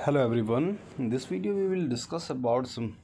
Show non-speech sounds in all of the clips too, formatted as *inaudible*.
hello everyone in this video we will discuss about some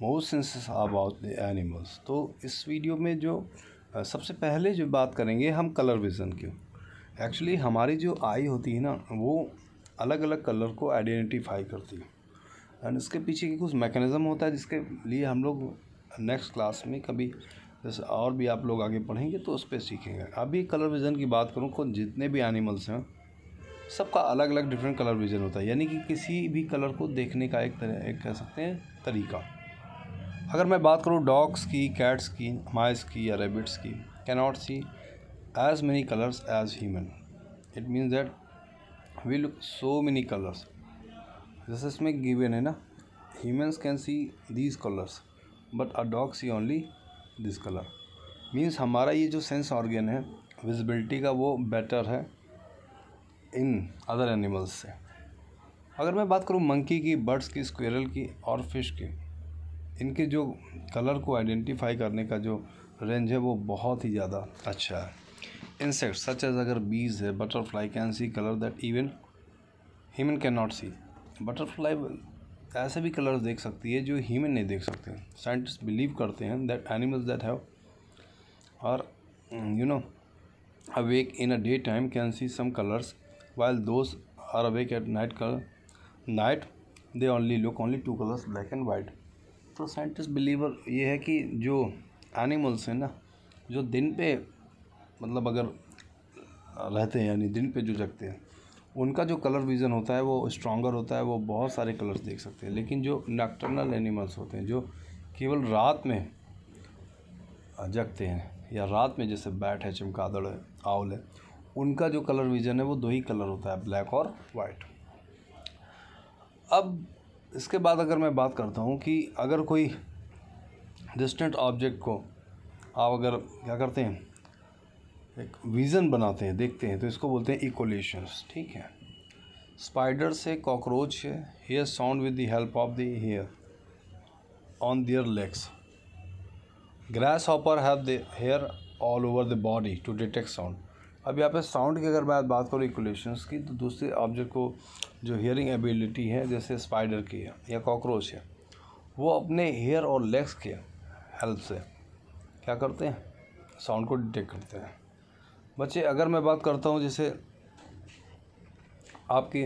more senses about the animals तो इस video में जो सबसे पहले जो बात करेंगे हम कलर विज़न की एक्चुअली हमारी जो आई होती है ना वो अलग अलग कलर को आइडेंटिफाई करती है एंड इसके पीछे की कुछ मैकेनिज़्म होता है जिसके लिए हम लोग नेक्स्ट क्लास में कभी जैसे और भी आप लोग आगे पढ़ेंगे तो उस पर सीखेंगे अभी कलर विज़न की बात करूँ को जितने भी एनिमल्स हैं सबका अलग अलग डिफरेंट कलर विजन होता है यानी कि किसी भी कलर को देखने का एक तरह एक कह सकते हैं तरीका अगर मैं बात करूँ डॉग्स की कैट्स की माइस की या रेबिट्स की cannot see as many colours as human it means that we look so many colours जैसे इसमें गिवेन है ना humans can see these colours but a dog see only this colour means हमारा ये जो सेंस ऑर्गेन है visibility का वो बेटर है इन अदर एनिमल्स से अगर मैं बात करूँ मंकी की बर्ड्स की स्क्वेरल की और फिश की इनके जो कलर को आइडेंटिफाई करने का जो रेंज है वो बहुत ही ज़्यादा अच्छा है इंसेक्ट सच एज अगर बीज है butterfly can see colour that even human can not see butterfly ऐसे भी कलर्स देख सकती है जो ह्यूमन नहीं देख सकते साइंटिस्ट बिलीव करते हैं दैट एनिमल्स दैट हैव और you know awake in a day time can see some colours while those are awake at night color, night they only look only two colors black and white तो scientist believer ये है कि जो animals हैं ना जो दिन पे मतलब अगर रहते हैं यानी दिन पे जो जगते हैं उनका जो कलर विज़न होता है वो स्ट्रॉन्गर होता है वो बहुत सारे कलर्स देख सकते हैं लेकिन जो नॉक्टर्नल एनिमल्स होते हैं जो केवल रात में जगते हैं या रात में जैसे बैट है चमकादड़ है आउल है उनका जो कलर विज़न है वो दो ही कलर होता है ब्लैक और वाइट अब इसके बाद अगर मैं बात करता हूँ कि अगर कोई डिस्टेंट ऑब्जेक्ट को आप अगर क्या करते हैं एक विज़न बनाते हैं देखते हैं तो इसको बोलते हैं इकोलेशंस ठीक है स्पाइडर से कॉकरोच है hear sound with the help of the hair on their legs grasshopper have the hair all over the body to detect sound अब यहाँ पे साउंड की अगर मैं बात करूँ इक्वलेशंस की तो दूसरे ऑब्जेक्ट को जो हेयरिंग एबिलिटी है जैसे स्पाइडर की है या कॉकरोच है वो अपने हेयर और लेग्स के हेल्प से क्या करते हैं साउंड को डिटेक्ट करते हैं बच्चे अगर मैं बात करता हूँ जैसे आपकी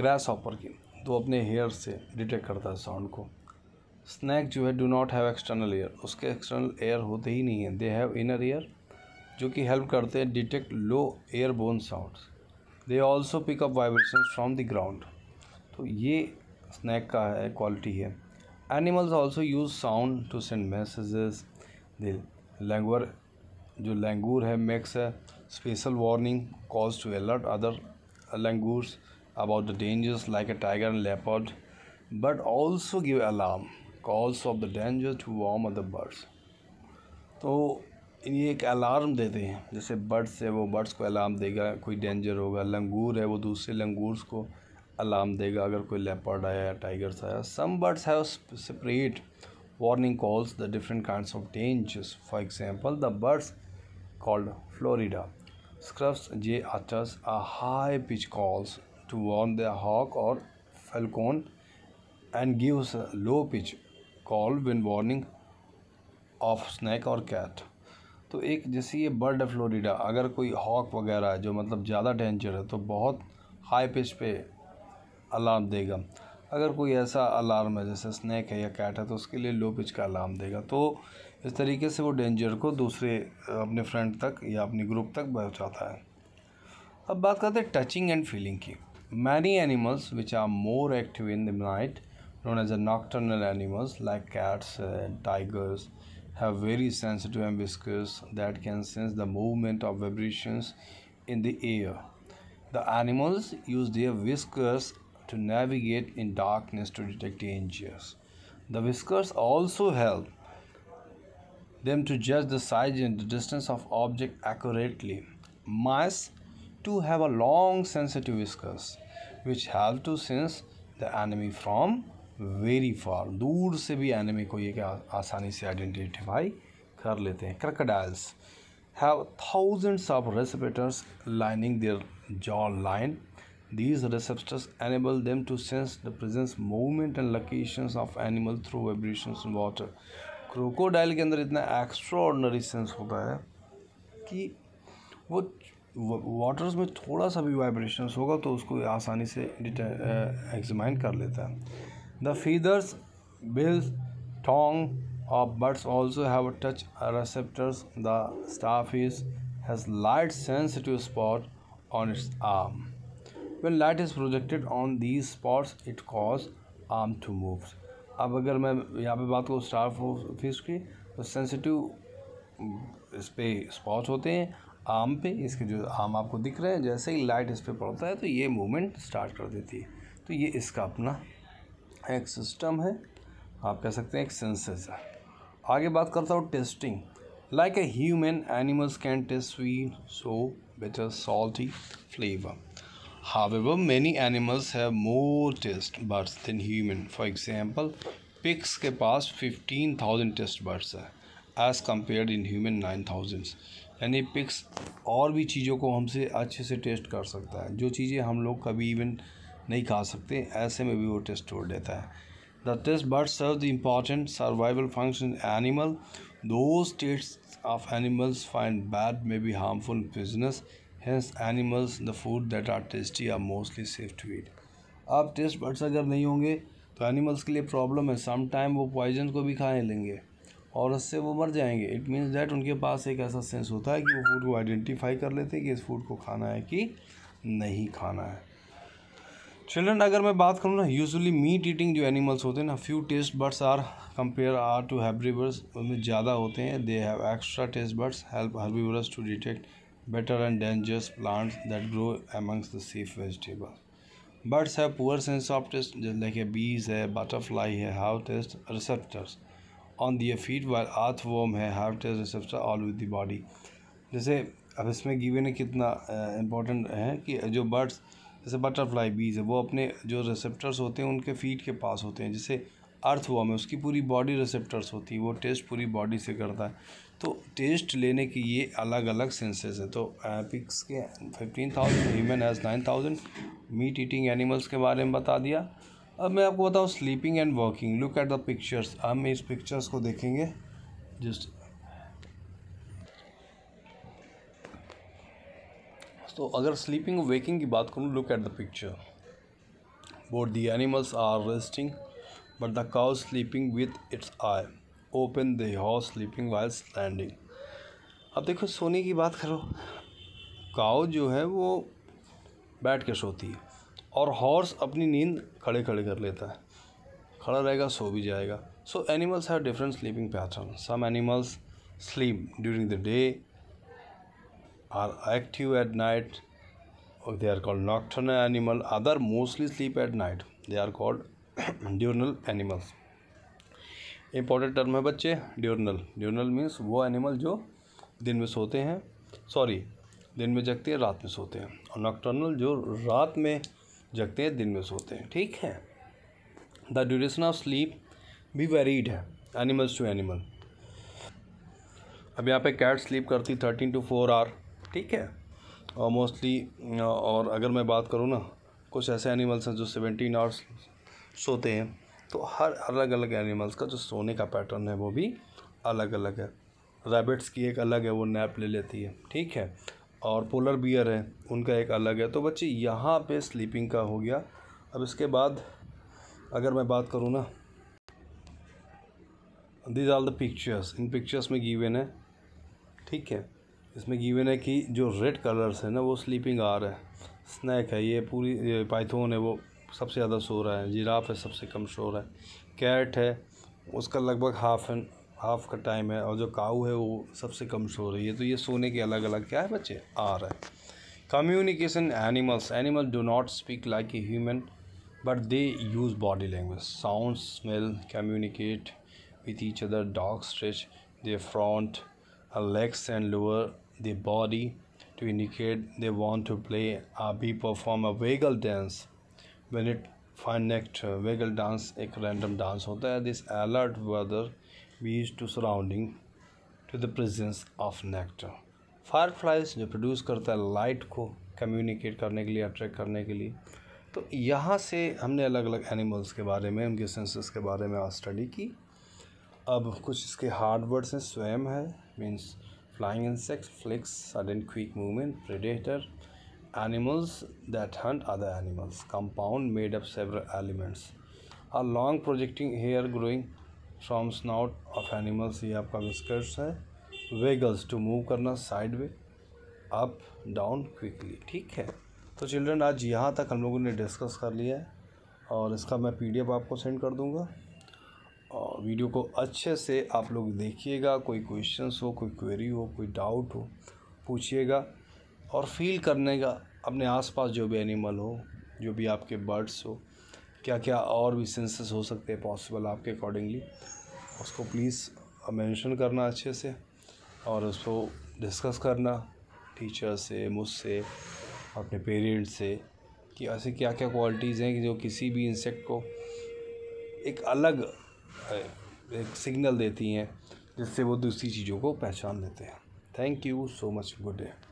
ग्रास ऑपर की तो अपने हेयर से डिटेक्ट करता है साउंड को स्नैक जो है do not have external ear उसके एक्सटर्नल एयर होते ही नहीं है दे हैव इनर ईयर जो कि हेल्प करते हैं detect low airborne sounds they also pick up vibration from the ground तो ये स्नैक का है क्वालिटी है animals also use sound to send messages they जो लैंगूर है मैक्स है special warning calls to alert other langurs about the dangers like a tiger and leopard but also give alarm calls of the danger to warn other birds तो ये एक alarm देते हैं जैसे birds है वो बर्ड्स को अलार्म देगा कोई डेंजर होगा लंगूर है वो दूसरे लंगूर्स को अलार्म देगा अगर कोई लेपर्ड आया टाइगर्स आया some birds have separate warning calls the different kind of dangers for example the birds called Florida scrubs jay utters a high pitch calls to warn the hawk or falcon and gives low pitch call when warning of snake or cat तो एक जैसे ये bird Florida अगर कोई hoc वगैरह है जो मतलब ज़्यादा डेंजर है तो बहुत हाई पिच पे अलार्म देगा अगर कोई ऐसा अलार्म है जैसे स्नैक है या कैट है तो उसके लिए लो पिच का अलार्म देगा तो इस तरीके से वो डेंजर को दूसरे अपने फ्रेंड तक या अपने ग्रुप तक पहुँचाता है अब बात करते हैं टचिंग एंड फीलिंग की many animals which are more active in the night known as a nocturnal animals like cats tigers have very sensitive ambuscus that can sense the movement of vibrations in the air. The animals use their whiskers to navigate in darkness to detect dangers. The whiskers also help them to judge the size and the distance of object accurately. Mice too have a long sensitive whiskers which help to sense the enemy from very far दूर से भी enemy को ये क्या आसानी से identify कर लेते हैं crocodiles have thousands of receptors lining their jaw line these receptors enable them to sense the presence movement and location of animal through vibration in water crocodile के अंदर इतना एक्स्ट्रा सेंस होता है कि वो वाटर्स में थोड़ा सा भी वाइब्रेशन होगा तो उसको आसानी से एग्जामाइन uh, कर लेता है The feathers, bills, tongue of birds also have touch receptors. The starfish has light sensitive spot on its arm. When light is projected on these spots, it causes arm to move. अब अगर मैं यहाँ पे बात करूँ star fish की तो sensitive इस पर स्पॉट्स होते हैं आम पे इसके जो आम आपको दिख रहे हैं जैसे ही लाइट इस पर पड़ता है तो ये मूवमेंट स्टार्ट कर देती है तो ये इसका अपना एक सिस्टम है आप कह सकते हैं एक सेंसेस है आगे बात करता हूँ tasting like a human animals can taste sweet sour bitter salty flavour However, many animals have more taste buds than human for example pigs के पास फिफ्टीन टेस्ट बर्ड्स है हैं compare in human nine thousands यानी pigs और भी चीज़ों को हमसे अच्छे से टेस्ट कर सकता है जो चीज़ें हम लोग कभी इवन नहीं खा सकते ऐसे में भी वो टेस्ट छोड़ देता है the taste bud serve the important survival function animal those tastes of animals find bad may be harmful business hence animals the food that are tasty are mostly safe to eat अब taste birds अगर नहीं होंगे तो animals के लिए problem है some time वो poison को भी खाने लेंगे और उससे वो मर जाएंगे इट मीन्स डैट उनके पास एक ऐसा सेंस होता है कि वो फूड को आइडेंटिफाई कर लेते हैं कि इस फूड को खाना है कि नहीं खाना है चिल्ड्रन अगर मैं बात करूँ ना यूजली मीट ईटिंग जो एनिमल्स होते हैं ना few taste buds are compare are to herbivores उनमें ज़्यादा होते हैं they have extra taste buds help herbivores to detect better and dangerous plants that grow amongst the safe vegetable birds है poor sense of taste जैसे like bees है butterfly है have taste receptors on their feet while earthworm है have taste receptor all with the body जैसे अब इसमें given कितना important है कि जो बर्ड्स जैसे बटरफ्लाई बीज है वो अपने जो रिसेप्टर्स होते हैं उनके फीट के पास होते हैं जैसे अर्थ हुआ में उसकी पूरी बॉडी रिसेप्टर्स होती है वो टेस्ट पूरी बॉडी से करता है तो टेस्ट लेने की ये अलग अलग सेंसेस हैं तो एपिक्स uh, के fifteen thousand human as nine thousand meat eating animals के बारे में बता दिया अब मैं आपको बताऊँ sleeping and walking look at the pictures हम इस पिक्चर्स को देखेंगे जस्ट तो अगर स्लीपिंग वेकिंग की बात करूँ look at the picture both the animals are resting but the cow sleeping with its eye open the horse sleeping while standing अब देखो सोने की बात करो काउ जो है वो बैठ के सोती है और हॉर्स अपनी नींद खड़े खड़े कर लेता है खड़ा रहेगा सो भी जाएगा so animals have different sleeping pattern some animals sleep during the day are active at night oh, they are called nocturnal animal other mostly sleep at night they are called *coughs* diurnal animals important term है बच्चे diurnal diurnal means वो animal जो दिन में सोते हैं sorry दिन में जगते हैं रात में सोते हैं और नॉक्टर्नल जो रात में जगते हैं दिन में सोते हैं ठीक है द ड्यूरेशन ऑफ स्लीप भी वेरीड है एनिमल्स टू एनिमल अब यहाँ पे कैट स्लीप करती थर्टीन टू फोर आवर ठीक है और uh, मोस्टली uh, और अगर मैं बात करूँ ना कुछ ऐसे एनिमल्स हैं जो सेवेंटीन आवर्स सोते हैं तो हर अलग अलग एनिमल्स का जो सोने का पैटर्न है वो भी अलग अलग है रैबिट्स की एक अलग है वो नैप ले लेती है ठीक है और पोलर बियर है उनका एक अलग है तो बच्चे यहाँ पे स्लीपिंग का हो गया अब इसके बाद अगर मैं बात करूँ ना these are the pictures in pictures में गिवेन है ठीक है इसमें गिवन है कि जो रेड कलर्स है ना वो स्लीपिंग आर है स्नैक है ये पूरी पाइथोन है वो सबसे ज़्यादा सो रहा है जिराफ है सबसे कम सो रहा है कैट है उसका लगभग हाफ एंड हाफ का टाइम है और जो काऊ है वो सबसे कम सो रही है तो ये सोने के अलग अलग क्या है बच्चे आ रहा है communication animals animal do not speak like a human but they use body language sound smell communicate with each other dog stretch they front legs and lower the body to indicate they want to play. a Abhi perform a waggle dance when it find next waggle dance a random dance होता है this alert weather leads to surrounding to the presence of nectar. Fireflies जो produce करता है light को communicate करने के लिए attract करने के लिए तो यहाँ से हमने अलग अलग एनिमल्स के बारे में उनके सेंसेस के बारे में आज स्टडी की अब कुछ इसके हार्ड वर्ड्स हैं स्वयं है means flying insects, flicks, sudden quick movement, predator, animals that hunt other animals, compound made of several elements. A long projecting hair growing from snout of animals, ये आपका विस्कर्स है वेगल्स टू मूव करना sideways up down quickly ठीक है तो children आज यहाँ तक हम लोगों ने डिस्कस कर लिया है और इसका मैं पीडीएफ आपको सेंड कर दूँगा और वीडियो को अच्छे से आप लोग देखिएगा कोई क्वेश्चंस हो कोई क्वेरी हो कोई डाउट हो पूछिएगा और फील करने का अपने आसपास जो भी एनिमल हो जो भी आपके बर्ड्स हो क्या क्या और भी सेंसेस हो सकते हैं पॉसिबल आपके अकॉर्डिंगली उसको प्लीज़ मेंशन करना अच्छे से और उसको डिस्कस करना टीचर से मुझसे अपने पेरेंट्स से कि ऐसे क्या क्या क्वालिटीज़ हैं कि जो किसी भी इंसेक्ट को एक अलग एक सिग्नल देती हैं जिससे वो दूसरी चीज़ों को पहचान लेते हैं thank you so much good day